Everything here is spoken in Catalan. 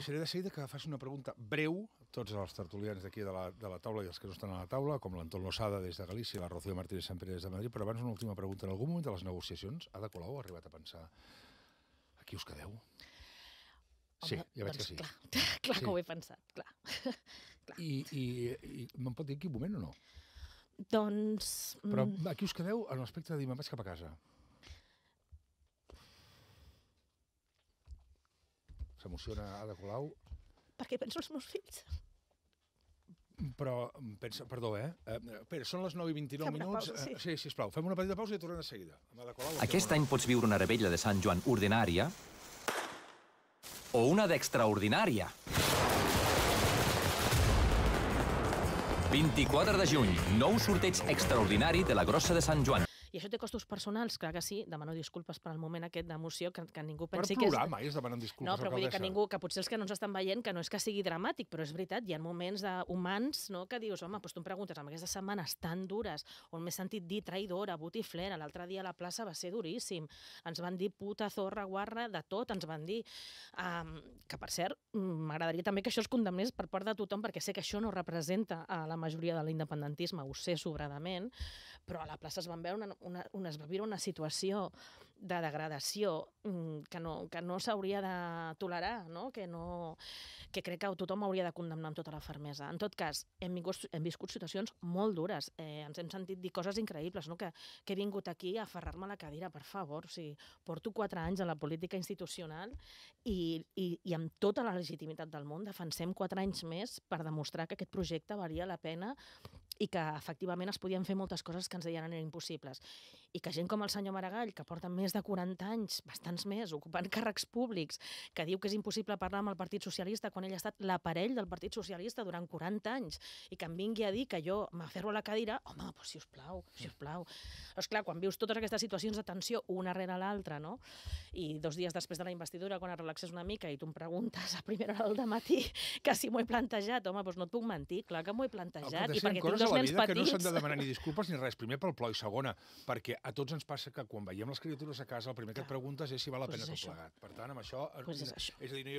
Seré de seguida que faci una pregunta breu a tots els tertulians d'aquí de, la, de la taula i els que no estan a la taula, com l'Anton Lossada des de Galícia, la Rocío Martínez Pere des de Madrid, però abans una última pregunta. En algun moment de les negociacions, Ada Colau ha arribat a pensar aquí us quedeu? Home, sí, ja veig doncs, que sí. Clar, clar sí. que ho he pensat, clar. clar. I, i, i me'n pot dir en quin moment o no? Doncs... Però mm. aquí us quedeu en l'aspecte de dir me'n vaig cap a casa. S'emociona Ada Colau. Perquè penso els meus fills. Però, mm, pensa, perdó, eh? eh són les 9 i 29 minuts. Pausa, sí. Eh, sí, sisplau, fem una petita pausa i tornem de seguida. Ada Colau, Aquest any pots viure una rebella de Sant Joan ordinària o una d'extraordinària. 24 de juny, nou sorteig extraordinari de la Grossa de Sant Joan. I això té costos personals, clar que sí, demano disculpes per al moment aquest d'emoció, que, que ningú pensi programa, que... Per és... programa, és disculpes, No, però vull dir que ningú, que potser els que no ens estan veient, que no és que sigui dramàtic, però és veritat, hi ha moments de humans no, que dius, home, doncs tu em preguntes, amb aquestes setmanes tan dures, on m'he sentit dir traïdora, butiflera, l'altre dia a la plaça va ser duríssim, ens van dir puta, zorra, guarra, de tot ens van dir. Um, que, per cert, mm, m'agradaria també que això es condemnés per part de tothom, perquè sé que això no representa a la majoria de l'independentisme, ho sé sobradament, però a la plaça es, van veure una, una, una, es va viure una situació de degradació mm, que no, que no s'hauria de tolerar, no? Que, no, que crec que tothom hauria de condemnar amb tota la fermesa. En tot cas, hem, vingut, hem viscut situacions molt dures, eh, ens hem sentit dir coses increïbles, no? que, que he vingut aquí a aferrar-me a la cadira, per favor, o sigui, porto quatre anys a la política institucional i, i, i amb tota la legitimitat del món defensem quatre anys més per demostrar que aquest projecte valia la pena i que efectivament es podien fer moltes coses que ens deien eren impossibles. I que gent com el senyor Maragall, que porta més de 40 anys, bastants més, ocupant càrrecs públics, que diu que és impossible parlar amb el Partit Socialista quan ell ha estat l'aparell del Partit Socialista durant 40 anys, i que em vingui a dir que jo m'aferro a la cadira, home, pues, doncs, si us plau, si us plau. És clar, quan vius totes aquestes situacions de tensió una rere l'altra, no? I dos dies després de la investidura, quan et relaxes una mica i tu em preguntes a primera hora del matí que si m'ho he plantejat, home, doncs no et puc mentir, clar que m'ho he plantejat, i perquè tinc dos la vida petits... que no s'han de demanar ni disculpes ni res, primer pel ploi, i segona, perquè a tots ens passa que quan veiem les criatures a casa el primer que et preguntes és si val la pues pena tot plegat. Per tant, amb això... Pues eh, és, això. és a dir, no hi